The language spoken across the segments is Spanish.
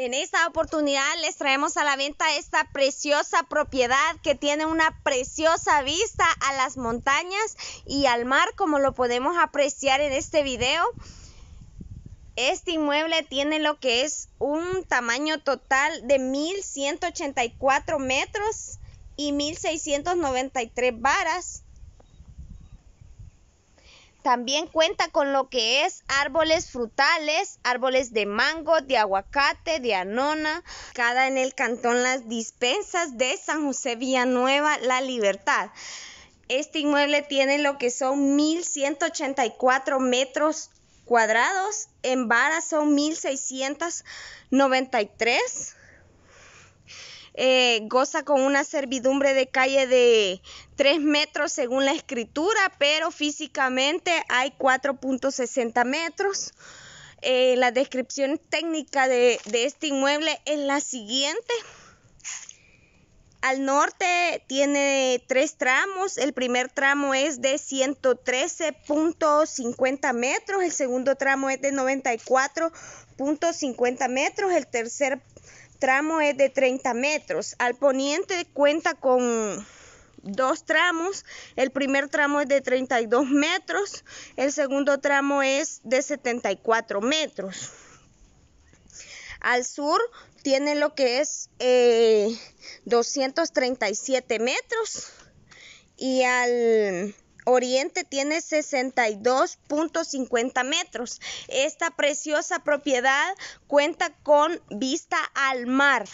En esta oportunidad les traemos a la venta esta preciosa propiedad que tiene una preciosa vista a las montañas y al mar como lo podemos apreciar en este video. Este inmueble tiene lo que es un tamaño total de 1184 metros y 1693 varas. También cuenta con lo que es árboles frutales, árboles de mango, de aguacate, de anona. Cada en el cantón las dispensas de San José Villanueva, La Libertad. Este inmueble tiene lo que son 1.184 metros cuadrados, en varas son 1.693 eh, goza con una servidumbre de calle de 3 metros según la escritura, pero físicamente hay 4.60 metros. Eh, la descripción técnica de, de este inmueble es la siguiente. Al norte tiene tres tramos. El primer tramo es de 113.50 metros, el segundo tramo es de 94.50 metros, el tercer tramo es de 30 metros. Al poniente cuenta con dos tramos. El primer tramo es de 32 metros, el segundo tramo es de 74 metros. Al sur tiene lo que es 237 eh, metros y al Oriente tiene 62.50 metros. Esta preciosa propiedad cuenta con vista al mar.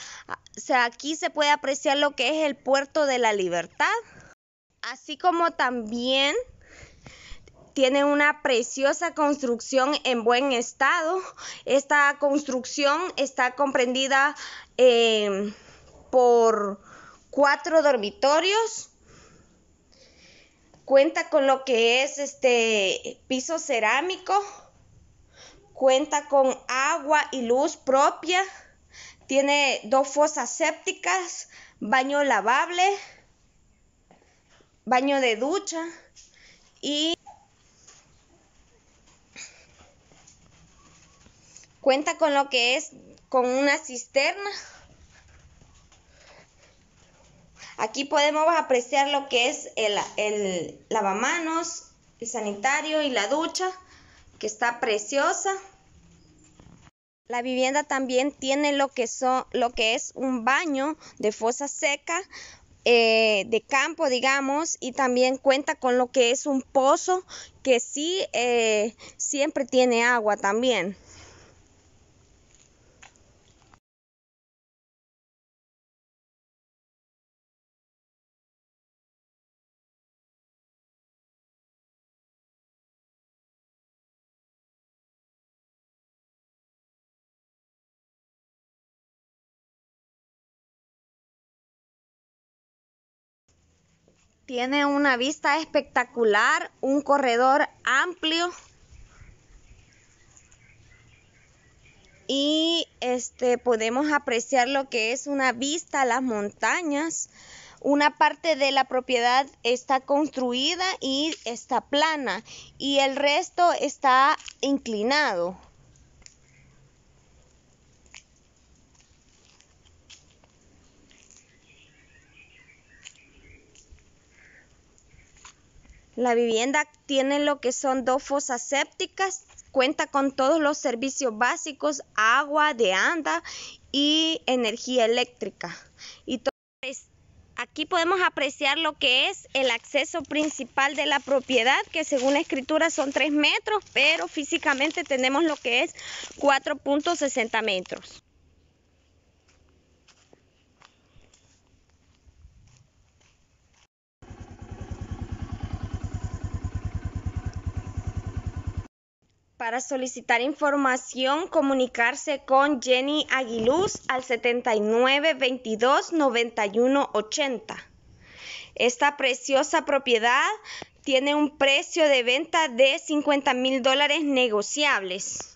sea, aquí se puede apreciar lo que es el puerto de la libertad, así como también tiene una preciosa construcción en buen estado. Esta construcción está comprendida eh, por cuatro dormitorios, cuenta con lo que es este piso cerámico, cuenta con agua y luz propia, tiene dos fosas sépticas, baño lavable, baño de ducha y cuenta con lo que es con una cisterna Aquí podemos apreciar lo que es el, lavamanos, el sanitario y la ducha, que está preciosa. La vivienda también tiene lo que, lo que es un baño de fosa seca, eh, de campo, digamos, y también cuenta con lo que es un pozo que sí eh, siempre tiene agua también. Tiene una vista espectacular, un corredor amplio. Y este podemos apreciar lo que es una vista a las montañas. Una parte de la propiedad está construida y está plana y el resto está inclinado. La vivienda tiene lo que son dos fosas sépticas, cuenta con todos los servicios básicos, agua de anda y energía eléctrica. Y pues, Aquí podemos apreciar lo que es el acceso principal de la propiedad, que según la escritura son 3 metros, pero físicamente tenemos lo que es 4.60 metros. Para solicitar información, comunicarse con Jenny Aguiluz al 79 22 91 80. Esta preciosa propiedad tiene un precio de venta de 50 mil dólares negociables.